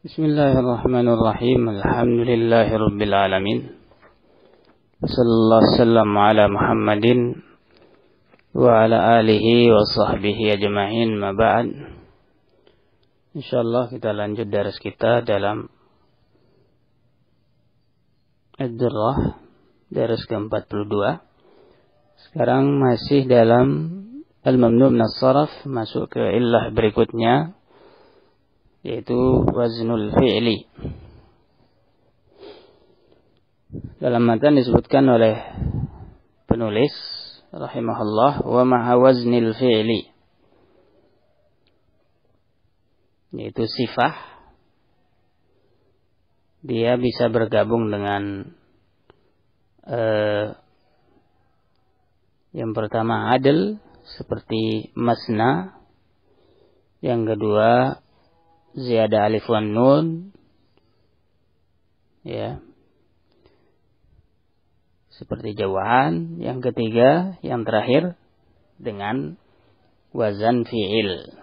Bismillahirrahmanirrahim. الله الرحمن الرحيم الحمد لله رب العالمين صلى الله وسلم على محمد وعلى آله Insyaallah kita lanjut daras kita dalam Ad-Durrah daras ke-42 Sekarang masih dalam Al-Mamnu' min masuk ke illah berikutnya yaitu waznul fi'li. Dalam matan disebutkan oleh penulis rahimahullah wa ma'a waznil fi'li. Yaitu sifah dia bisa bergabung dengan eh, yang pertama adil seperti masna yang kedua Ziyada alif wan nun. Ya. Seperti jawaban. Yang ketiga, yang terakhir dengan wazan fi'il.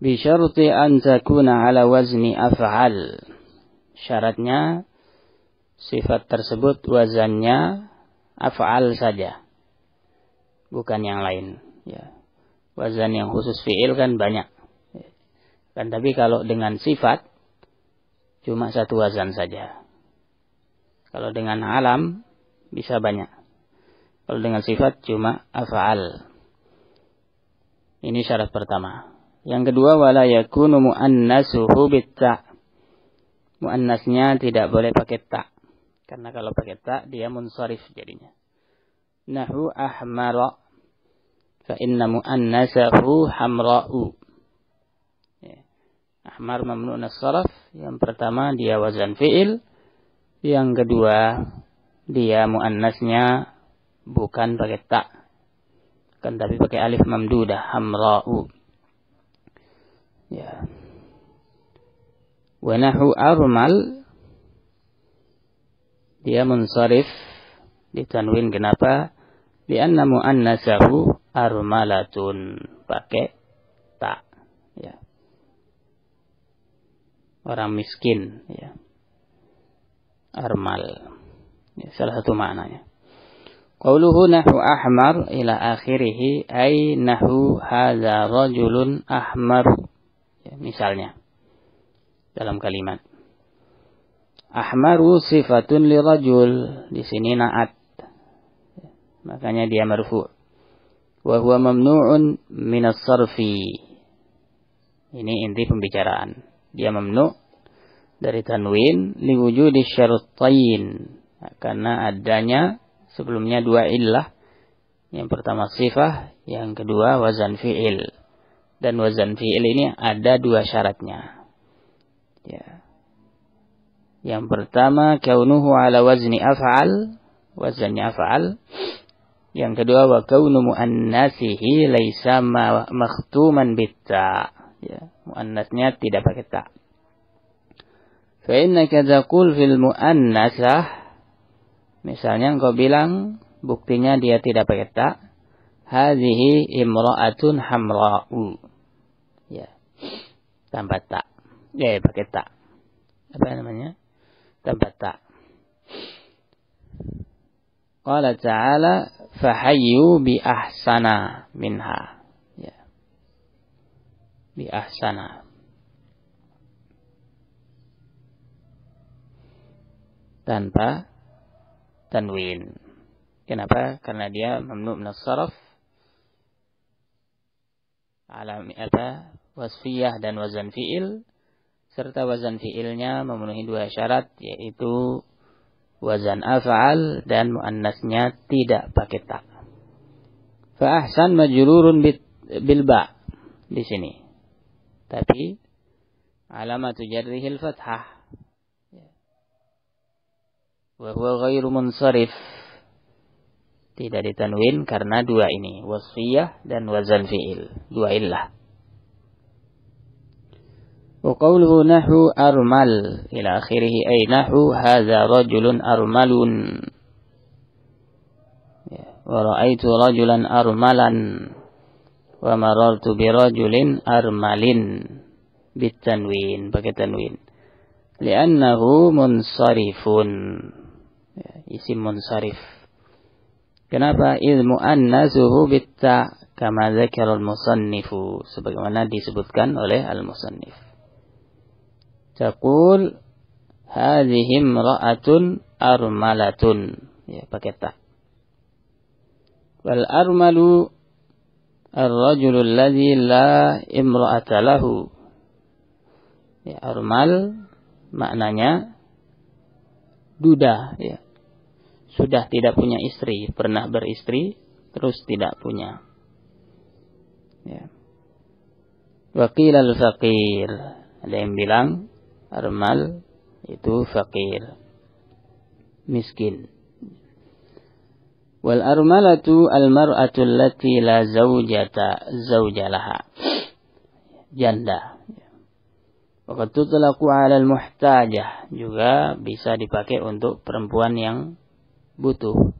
Bisyarti an takuna ala wazni af'al. Syaratnya sifat tersebut wazannya af'al saja. Bukan yang lain. Ya. Wazan yang khusus fi'il kan banyak. Kan tapi kalau dengan sifat cuma satu azan saja. Kalau dengan alam bisa banyak. Kalau dengan sifat cuma af'al. Ini syarat pertama. Yang kedua wala yakunu muannasuhu bitta. Muannasnya tidak boleh pakai tak. Karena kalau pakai tak dia munsharif jadinya. Nahu ahmara fa inna muannasahu hamra'u. Ahmar memenuh nasaraf. Yang pertama dia wazan fi'il. Yang kedua dia muannasnya bukan pakai tak. Kan tapi pakai alif mamdudah hamra'u. Ya. Wanahu armal dia munsarif ditanwin kenapa? Lianna mu'annasahu armalatun pakai orang miskin ya armal ya, salah satu maknanya Qauluhu nahu ahmar ila akhirih ay nahu hadza rajulun ahmar ya, misalnya dalam kalimat ahmaru sifatun li rajul di sini naat ya, makanya dia marfu wa huwa mamnu'un min sarfi ini inti pembicaraan dia mamnu dari tanwin liwujudi syarutain karena adanya sebelumnya dua ilah yang pertama sifah yang kedua wazan fi'il dan wazan fi'il ini ada dua syaratnya ya yang pertama kaunuhu ala wazni af'al wazannya af'al yang kedua wa kaunu muannasihi laisa makhtuman bitta ya muannasnya tidak pakai ta fa innaka taqul fil muannasah misalnya engkau bilang buktinya dia tidak pakai ta hadhihi imra'atun hamra'u ya tanpa ta ya pakai ta apa namanya tanpa ta Qala ta'ala fahayyu bi ahsana minha ahsana Tanpa tanwin. Kenapa? Karena dia mamnu min ala apa? wasfiyah dan wazan fi'il serta wazan fi'ilnya memenuhi dua syarat yaitu wazan af'al dan muannasnya tidak pakai tak Fa ahsan majrurun bil ba di sini tapi alamatu jarrihi al-fathah ya. wa huwa ghairu munsharif tidak ditanwin karena dua ini wasfiyah dan wazan fiil dua illah wa qawluhu nahu armal ila akhirih ay nahu hadza rajulun armalun ya wa ra'aytu rajulan armalan wa marartu bi rajulin armalin bitanwin pakai tanwin li'annahu munsarifun ya, isim munsarif kenapa ilmu annasuhu bitta kama dzakara al-musannifu sebagaimana disebutkan oleh al-musannif taqul hadhihi imra'atun armalatun ya pakai ta wal armalu ar الذي لا la imra'ata lahu. Ya, armal maknanya duda ya. Sudah tidak punya istri, pernah beristri terus tidak punya. Ya. Wakil al-faqir. Ada yang bilang armal itu fakir. Miskin. Wal armalatu al mar'atu allati la zaujata zaujalaha. Janda. Waktu telaku ala al muhtajah juga bisa dipakai untuk perempuan yang butuh.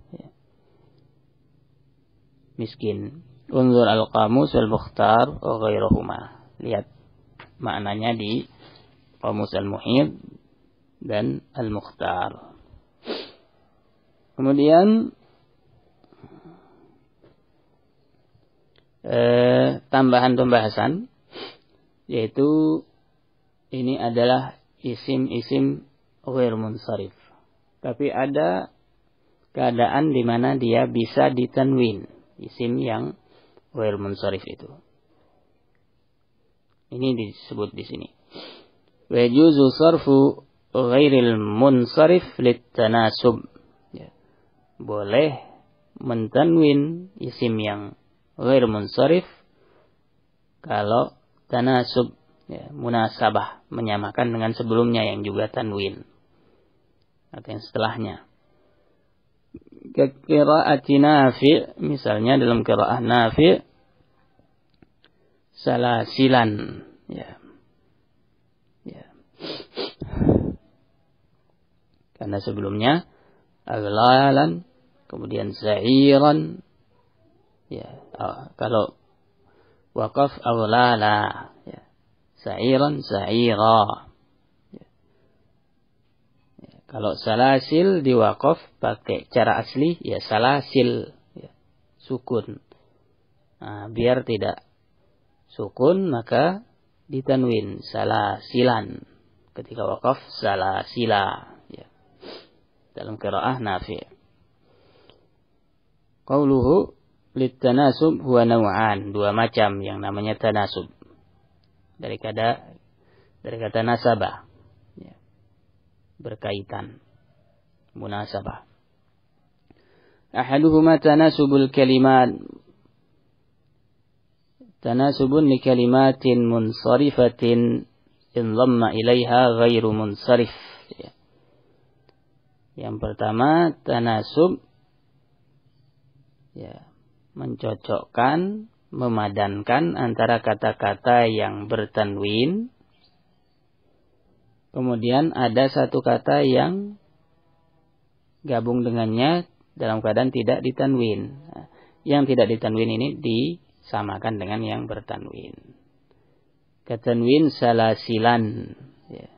Miskin. Unzur al-qamus wal mukhtar wa ghairahuma. Lihat maknanya di Qamus al-Muhid dan al-Mukhtar. Kemudian Eh, tambahan pembahasan yaitu ini adalah isim-isim ghair munsharif. Tapi ada keadaan di mana dia bisa ditanwin isim yang ghair munsharif itu. Ini disebut di sini. Wa juzu sarfu ghairil munsharif litanasub. Ya. Boleh mentanwin isim yang ghair munsarif kalau tanasub ya, munasabah menyamakan dengan sebelumnya yang juga tanwin atau yang setelahnya kekiraati nafi misalnya dalam kiraah nafi salasilan ya ya karena sebelumnya aglalan kemudian zairan ya Ah, kalau wakaf awlala ya. sa'iran sa'ira ya. ya. kalau salasil di wakaf pakai cara asli ya salasil ya. sukun nah, biar tidak sukun maka ditanwin salasilan ketika wakaf salasila ya. dalam kiraah nafi' Qauluhu litanasub huwa nau'an dua macam yang namanya tanasub. Dari kata dari kata nasabah. Ya. Berkaitan. Munasabah. Ahaduhuma tanasubul kalimat tanasubun li kalimatin munsarifatin in dhamma ilaiha ghairu munsarif. Ya. Yang pertama tanasub ya mencocokkan, memadankan antara kata-kata yang bertanwin. Kemudian ada satu kata yang gabung dengannya dalam keadaan tidak ditanwin. Yang tidak ditanwin ini disamakan dengan yang bertanwin. Ketanwin salasilan. Ya.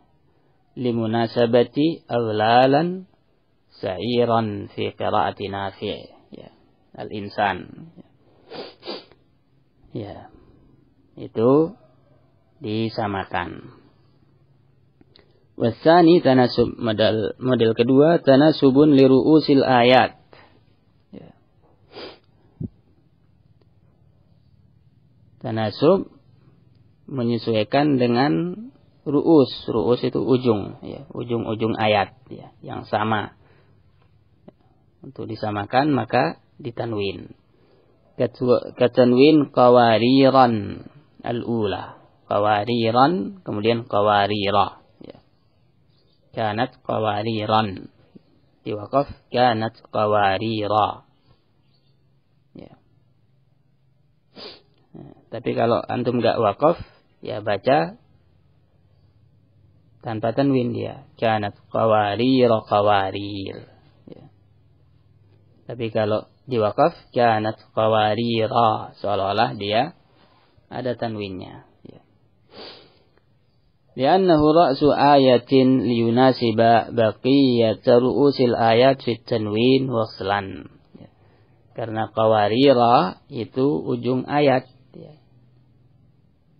Limunasabati awlalan sa'iran fi qira'ati nafi'i al-insan. Ya. Itu disamakan. Wasani tanasub model model kedua tanasubun liruusil ayat. Ya. Tanasub menyesuaikan dengan ruus. Ruus itu ujung, ya, ujung-ujung ayat ya, yang sama. Untuk disamakan maka ditanwin. ketanwin kawariran al-ula. kawariran kemudian kawarira, Ya. Kanat kawariran Diwakaf, kanat kawarira, ya. ya. tapi kalau antum gak wakaf, ya baca tanpa tanwin dia kanat kawarira kawarir, ya. tapi kalau wakaf kanat qawarira seolah-olah dia ada tanwinnya ya. Liannahu ra'su ayatin liyunasiba baqiyata ru'usil ayat fit tanwin waslan. Ya. Karena qawarira itu ujung ayat. Ya.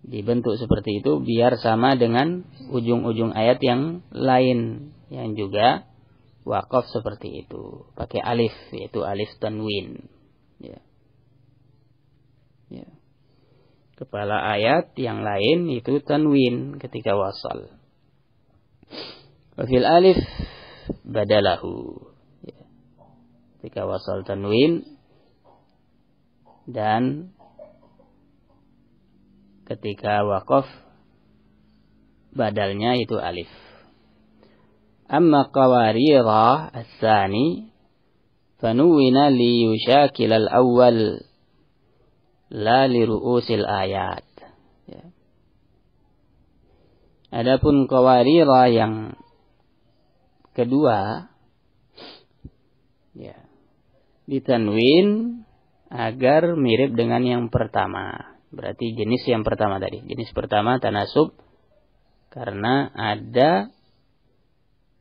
Dibentuk seperti itu biar sama dengan ujung-ujung ayat yang lain. Yang juga wakaf seperti itu pakai alif yaitu alif tanwin ya. Ya. kepala ayat yang lain itu tanwin ketika wasal wafil alif badalahu ya. ketika wasal tanwin dan ketika wakaf badalnya itu alif أما قواريض الثاني فنون ليشاكل الأول لا لرؤوس الآيات Adapun kawarira yang kedua ya ditanwin agar mirip dengan yang pertama. Berarti jenis yang pertama tadi. Jenis pertama tanasub karena ada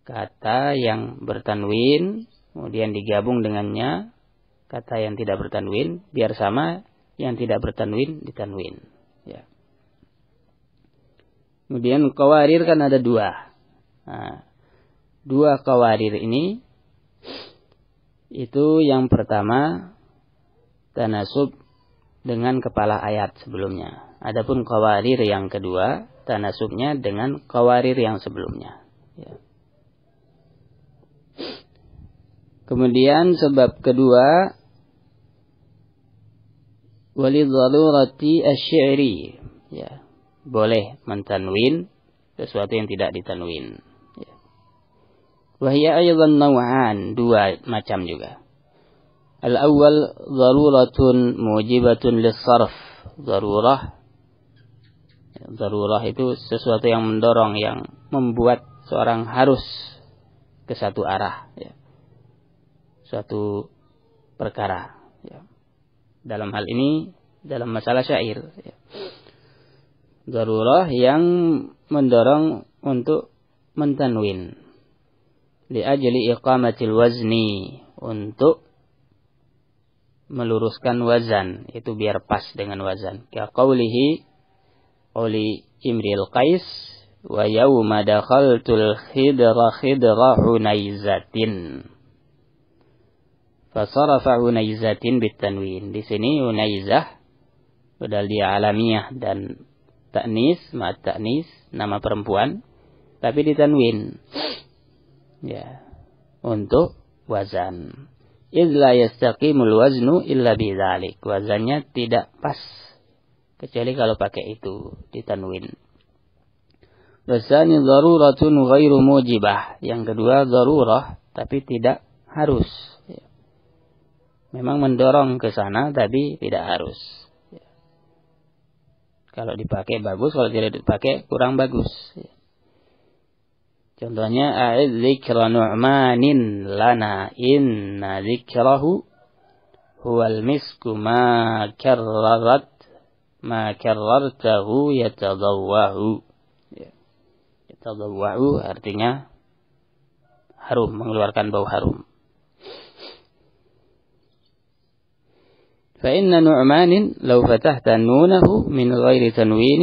kata yang bertanwin kemudian digabung dengannya kata yang tidak bertanwin biar sama yang tidak bertanwin ditanwin ya kemudian kawarir kan ada dua nah, dua kawarir ini itu yang pertama tanasub dengan kepala ayat sebelumnya. Adapun kawarir yang kedua, tanasubnya dengan kawarir yang sebelumnya. Ya. Kemudian sebab kedua walidharurati asy'ri. Ya. Boleh mentanwin sesuatu yang tidak ditanwin. Ya. Wahya aydhan naw'an, dua macam juga. Al-awwal dharuratun mujibatun lis-sarf. Darurah ya, Darurah itu sesuatu yang mendorong, yang membuat seorang harus ke satu arah. Ya suatu perkara. Ya. Dalam hal ini, dalam masalah syair. Ya. Darurah yang mendorong untuk mentanwin. Liajli iqamatil wazni. Untuk meluruskan wazan. Itu biar pas dengan wazan. kau qawlihi oli Imril Qais wa yawma dakhaltul khidra khidra Hunayzatin. Fasarafa unayzatin bitanwin. Di sini unayzah. padahal dia alamiah dan taknis, ma'at taknis, nama perempuan, tapi ditanwin. Ya. Untuk wazan. Idla yastaqimul waznu illa bidhalik. Wazannya tidak pas kecuali kalau pakai itu ditanwin. Wasani daruratun ghairu mujibah. Yang kedua darurah tapi tidak harus memang mendorong ke sana tapi tidak harus. Ya. Kalau dipakai bagus, kalau tidak dipakai kurang bagus. Ya. Contohnya a'id nu'manin lana inna dzikrahu huwal misku ma karrarat ma karrartahu yatadawahu ya. yatadawahu artinya harum, mengeluarkan bau harum. فإن نعمان لو فتحت نونه من غير تنوين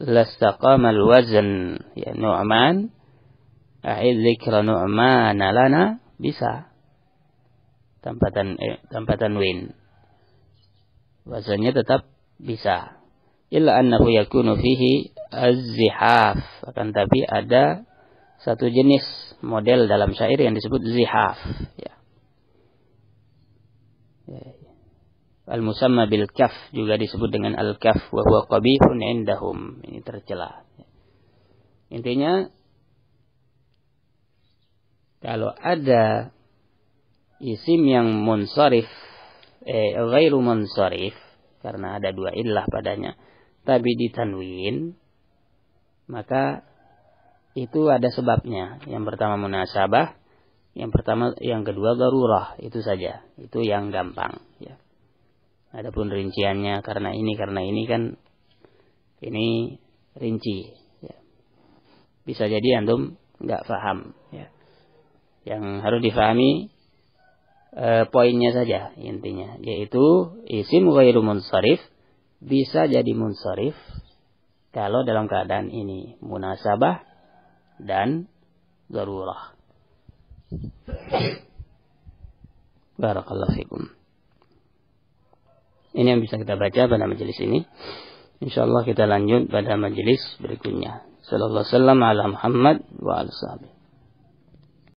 لاستقام الوزن يا نعمان أعد ذكر نعمان لنا bisa tanpa tan eh, tanwin wazannya tetap bisa illa annahu yakunu fihi az-zihaf akan tapi ada satu jenis model dalam syair yang disebut zihaf ya, ya al-musamma bil kaf juga disebut dengan al-kaf wa huwa qabihun indahum ini tercela intinya kalau ada isim yang munsharif eh ghairu munsharif karena ada dua illah padanya tapi ditanwin maka itu ada sebabnya yang pertama munasabah yang pertama yang kedua garurah itu saja itu yang gampang ya Adapun rinciannya karena ini karena ini kan ini rinci. Ya. Bisa jadi antum nggak paham. Ya. Yang harus difahami e, poinnya saja intinya, yaitu isim ghairu munsharif bisa jadi munsharif kalau dalam keadaan ini munasabah dan darurah. Barakallahu fikum. Ini yang bisa kita baca pada majelis ini. Insyaallah kita lanjut pada majelis berikutnya. Sallallahu alaihi wasallam ala Muhammad wa ala sahabat.